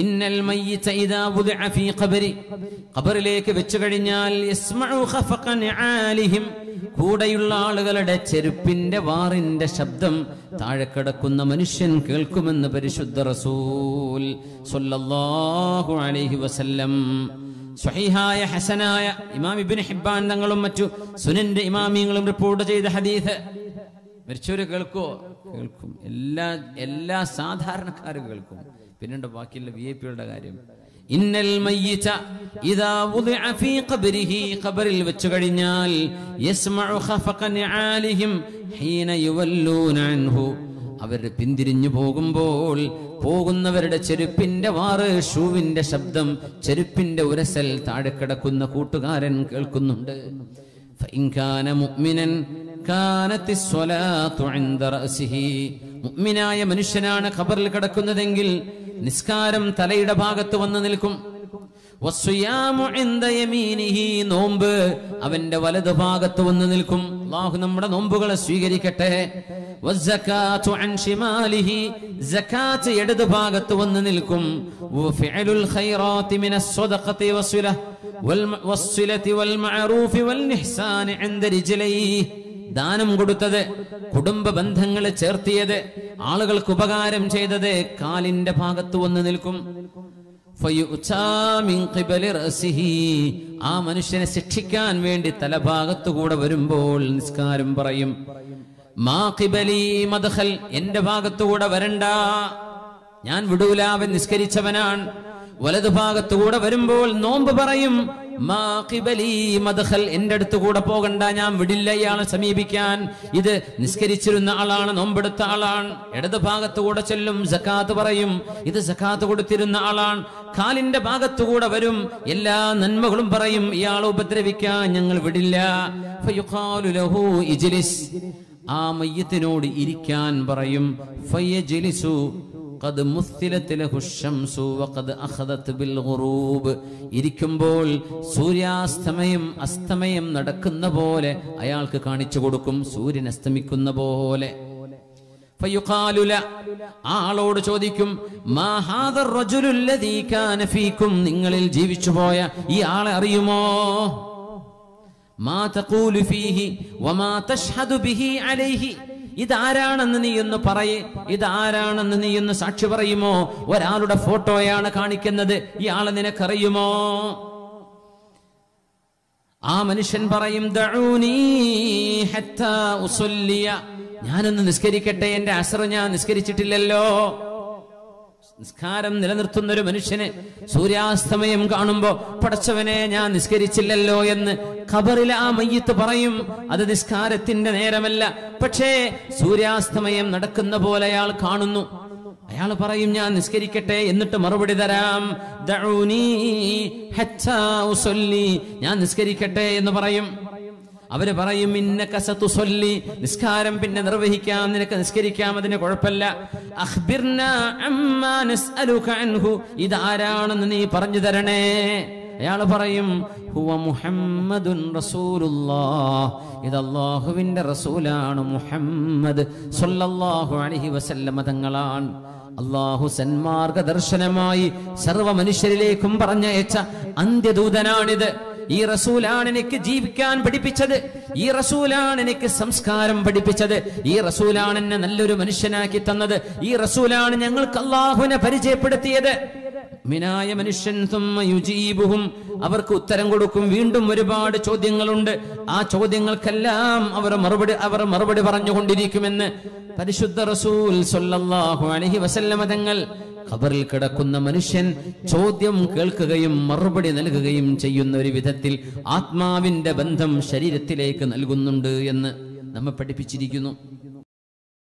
ഇന്നൽ ഇദാ ഖബറിലേക്ക് വെച്ചു കഴിഞ്ഞാൽ ഖഫഖ കൂടെയുള്ള ആളുകളുടെ ചെരുപ്പിന്റെ വാറിന്റെ ശബ്ദം താഴെ കിടക്കുന്ന മനുഷ്യൻ കേൾക്കുമെന്ന് പരിശുദ്ധ റസൂൽ സല്ലല്ലാഹു അലൈഹി വസല്ലം സ്വഹീഹായ ഹസനായ ഇമാം ഇബ്നു ഹിബ്ബാൻ തങ്ങളും മറ്റു സുനന്റെ ഇമാമിയങ്ങളും റിപ്പോർട്ട് ചെയ്ത ഹദീസ് മരിച്ചവര് കേൾക്കോ കേൾക്കും എല്ലാ എല്ലാ സാധാരണക്കാരും കേൾക്കും പിന്നീട് ബാക്കിയുള്ള വി ഐ പികളുടെ കാര്യം ഇന്നൽ ഇദാ വുദിഅ ഫീ ഖബറിൽ വെച്ചു കഴിഞ്ഞാൽ യസ്മഉ അവർ പിന്തിരിഞ്ഞു പോകുമ്പോൾ പോകുന്നവരുടെ ചെരുപ്പിന്റെ വാറ് ഷൂവിന്റെ ശബ്ദം ചെരുപ്പിന്റെ ഉരസൽ താഴെ കിടക്കുന്ന കൂട്ടുകാരൻ കേൾക്കുന്നുണ്ട് മുഅ്മിനായ മനുഷ്യനാണ് ഖബറിൽ കിടക്കുന്നതെങ്കിൽ നിസ്കാരം തലയുടെ ഭാഗത്ത് വന്ന് നിൽക്കും നോമ്പ് അവന്റെ വലതു ഭാഗത്ത് വന്ന് നിൽക്കും അള്ളാഹു നമ്മുടെ നോമ്പുകളെ സ്വീകരിക്കട്ടെ ഇടത് ഭാഗത്ത് വന്ന് നിൽക്കും ദാനം കൊടുത്തത് കുടുംബ ബന്ധങ്ങളെ ചേർത്തിയത് ആളുകൾക്ക് ഉപകാരം ചെയ്തത് കാലിന്റെ ഭാഗത്ത് വന്ന് നിൽക്കും ആ മനുഷ്യനെ ശിക്ഷിക്കാൻ വേണ്ടി തലഭാഗത്തു കൂടെ വരുമ്പോൾ നിസ്കാരം പറയും എന്റെ ഭാഗത്തുകൂടെ വരണ്ട ഞാൻ വിടൂലാവൻ നിസ്കരിച്ചവനാണ് വലതു ഭാഗത്തുകൂടെ വരുമ്പോൾ നോമ്പ് പറയും എന്റെ അടുത്ത് കൂടെ പോകണ്ട ഞാൻ വിടില്ല ഇയാളെ സമീപിക്കാൻ ഇത് നിസ്കരിച്ചിരുന്ന ആളാണ് നോമ്പെടുത്ത ആളാണ് ഇടത് ഭാഗത്ത് കൂടെ ചെല്ലും സക്കാത്ത് പറയും ഇത് സക്കാത്ത് കൊടുത്തിരുന്ന ആളാണ് കാലിന്റെ ഭാഗത്തുകൂടെ വരും എല്ലാ നന്മകളും പറയും ഇയാളെ ഉപദ്രവിക്കാൻ ഞങ്ങൾ വിടില്ല ആ മയ്യത്തിനോട് ഇരിക്കാൻ പറയും قد مثلت له الشمس وقد أخذت بالغروب ഇരിക്കുമ്പോൾ സൂര്യാസ്തമയം അസ്തമയം നടക്കുന്ന പോലെ അയാൾക്ക് കാണിച്ചു കൊടുക്കും സൂര്യൻ അസ്തമിക്കുന്ന പോലെ ആ ആളോട് ചോദിക്കും നിങ്ങളിൽ ജീവിച്ചുപോയ ഈ ആളെ അറിയുമോ മാ തഖൂലു ഫീഹി വമാ തഷ്ഹദു ബിഹി അലൈഹി ഇതാരാണെന്ന് നീ ഒന്ന് പറയേ ഇതാരാണെന്ന് നീ ഒന്ന് സാക്ഷി പറയുമോ ഒരാളുടെ ഫോട്ടോയാണ് കാണിക്കുന്നത് ഇയാളെ നിനക്കറിയുമോ ആ മനുഷ്യൻ പറയും ഞാനൊന്ന് നിസ്കരിക്കട്ടെ എന്റെ അസറ ഞാൻ നിസ്കരിച്ചിട്ടില്ലല്ലോ നിസ്കാരം നിലനിർത്തുന്ന ഒരു മനുഷ്യന് സൂര്യാസ്തമയം കാണുമ്പോ പടച്ചവനെ ഞാൻ നിസ്കരിച്ചില്ലല്ലോ എന്ന് ഖബറിലെ ആ മയ്യത്ത് പറയും അത് നിസ്കാരത്തിന്റെ നേരമല്ല പക്ഷേ സൂര്യാസ്തമയം നടക്കുന്ന പോലെ അയാൾ കാണുന്നു അയാൾ പറയും ഞാൻ നിസ്കരിക്കട്ടെ എന്നിട്ട് മറുപടി തരാം ഞാൻ നിസ്കരിക്കട്ടെ എന്ന് പറയും അവര് പറയും ഇന്ന കസത്തു സൊല്ലി നിസ്കാരം പിന്നെ നിർവഹിക്കാം നിനക്ക് നിസ്കരിക്കാം അതിന് കുഴപ്പമില്ല ഇതാരാണെന്ന് നീ പറഞ്ഞു തരണേ അയാൾ പറയും ഹുവ മുഹമ്മദുൻ റസൂലുല്ലാ ഇത് അള്ളാഹുവിന്റെ റസൂലാണ് മുഹമ്മദ് സൊല്ലാഹു അലഹി വസല്ലമ തങ്ങളാണ് അള്ളാഹു സന്മാർഗ ദർശനമായി സർവ മനുഷ്യരിലേക്കും പറഞ്ഞയച്ച അന്ത്യദൂതനാണിത് ഈ റസൂലാണ് എനിക്ക് ജീവിക്കാൻ പഠിപ്പിച്ചത് ഈ റസൂലാണ് എനിക്ക് സംസ്കാരം പഠിപ്പിച്ചത് ഈ റസൂലാണ് എന്നെ നല്ലൊരു മനുഷ്യനാക്കി തന്നത് ഈ റസൂലാണ് ഞങ്ങൾക്ക് അള്ളാഹുവിനെ പരിചയപ്പെടുത്തിയത് മിനായ മനുഷ്യൻ യുജീബുഹും അവർക്ക് ഉത്തരം കൊടുക്കും വീണ്ടും ഒരുപാട് ചോദ്യങ്ങളുണ്ട് ആ ചോദ്യങ്ങൾക്കെല്ലാം അവർ മറുപടി അവർ മറുപടി പറഞ്ഞുകൊണ്ടിരിക്കുമെന്ന് പരിശുദ്ധ റസൂൽ സൊല്ലാഹു അലഹി വസല്ലമതങ്ങൾ ഖബറിൽ കിടക്കുന്ന മനുഷ്യൻ ചോദ്യം കേൾക്കുകയും മറുപടി നൽകുകയും ചെയ്യുന്ന ഒരു വിധത്തിൽ ആത്മാവിന്റെ ബന്ധം ശരീരത്തിലേക്ക് നൽകുന്നുണ്ട് എന്ന് നമ്മെ പഠിപ്പിച്ചിരിക്കുന്നു